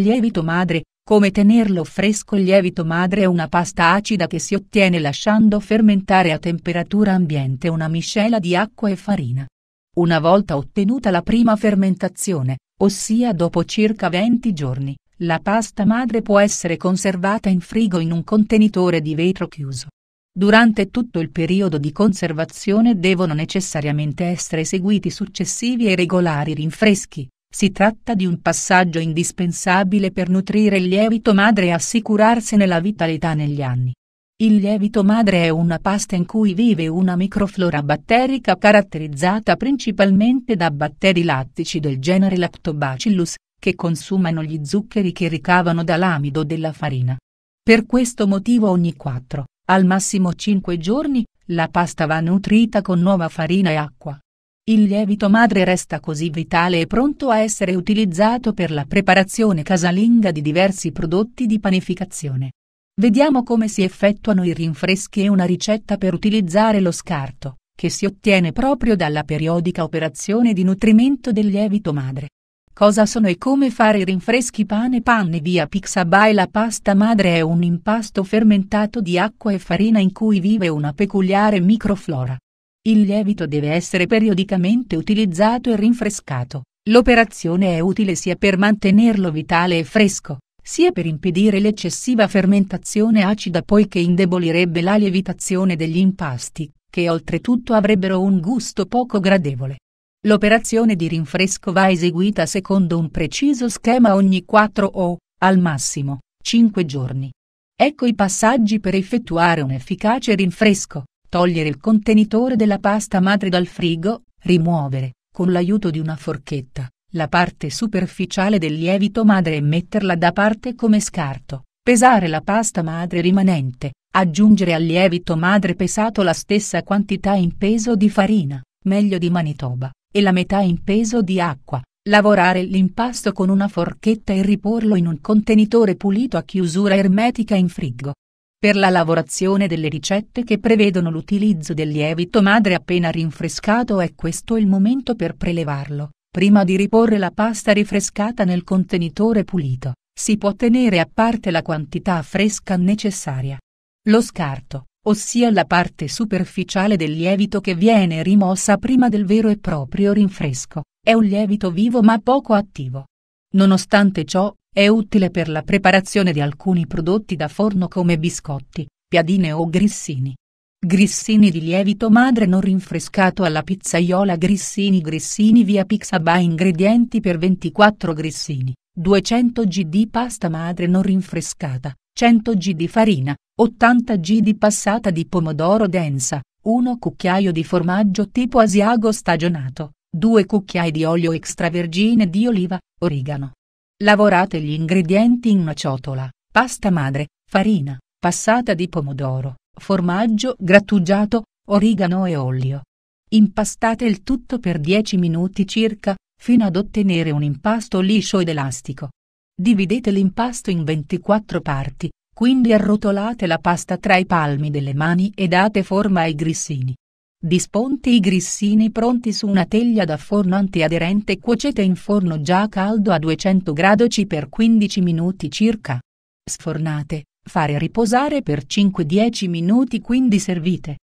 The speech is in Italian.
Lievito madre, come tenerlo fresco Il lievito madre è una pasta acida che si ottiene lasciando fermentare a temperatura ambiente una miscela di acqua e farina. Una volta ottenuta la prima fermentazione, ossia dopo circa 20 giorni, la pasta madre può essere conservata in frigo in un contenitore di vetro chiuso. Durante tutto il periodo di conservazione devono necessariamente essere eseguiti successivi e regolari rinfreschi, si tratta di un passaggio indispensabile per nutrire il lievito madre e assicurarsene la vitalità negli anni. Il lievito madre è una pasta in cui vive una microflora batterica caratterizzata principalmente da batteri lattici del genere Lactobacillus, che consumano gli zuccheri che ricavano dall'amido della farina. Per questo motivo ogni 4, al massimo 5 giorni, la pasta va nutrita con nuova farina e acqua. Il lievito madre resta così vitale e pronto a essere utilizzato per la preparazione casalinga di diversi prodotti di panificazione. Vediamo come si effettuano i rinfreschi e una ricetta per utilizzare lo scarto, che si ottiene proprio dalla periodica operazione di nutrimento del lievito madre. Cosa sono e come fare i rinfreschi pane panne via Pixabay La pasta madre è un impasto fermentato di acqua e farina in cui vive una peculiare microflora, il lievito deve essere periodicamente utilizzato e rinfrescato. L'operazione è utile sia per mantenerlo vitale e fresco, sia per impedire l'eccessiva fermentazione acida poiché indebolirebbe la lievitazione degli impasti, che oltretutto avrebbero un gusto poco gradevole. L'operazione di rinfresco va eseguita secondo un preciso schema ogni 4 o, al massimo, 5 giorni. Ecco i passaggi per effettuare un efficace rinfresco. Togliere il contenitore della pasta madre dal frigo, rimuovere, con l'aiuto di una forchetta, la parte superficiale del lievito madre e metterla da parte come scarto. Pesare la pasta madre rimanente, aggiungere al lievito madre pesato la stessa quantità in peso di farina, meglio di Manitoba, e la metà in peso di acqua. Lavorare l'impasto con una forchetta e riporlo in un contenitore pulito a chiusura ermetica in frigo per la lavorazione delle ricette che prevedono l'utilizzo del lievito madre appena rinfrescato è questo il momento per prelevarlo, prima di riporre la pasta rifrescata nel contenitore pulito, si può tenere a parte la quantità fresca necessaria. Lo scarto, ossia la parte superficiale del lievito che viene rimossa prima del vero e proprio rinfresco, è un lievito vivo ma poco attivo. Nonostante ciò, è utile per la preparazione di alcuni prodotti da forno come biscotti, piadine o grissini. Grissini di lievito madre non rinfrescato alla pizzaiola Grissini Grissini via Pixaba Ingredienti per 24 grissini, 200 g di pasta madre non rinfrescata, 100 g di farina, 80 g di passata di pomodoro densa, 1 cucchiaio di formaggio tipo asiago stagionato, 2 cucchiai di olio extravergine di oliva, origano, Lavorate gli ingredienti in una ciotola, pasta madre, farina, passata di pomodoro, formaggio grattugiato, origano e olio. Impastate il tutto per 10 minuti circa fino ad ottenere un impasto liscio ed elastico. Dividete l'impasto in 24 parti, quindi arrotolate la pasta tra i palmi delle mani e date forma ai grissini. Disponte i grissini pronti su una teglia da forno antiaderente e cuocete in forno già caldo a 200 gradi per 15 minuti circa. Sfornate, fare riposare per 5-10 minuti quindi servite.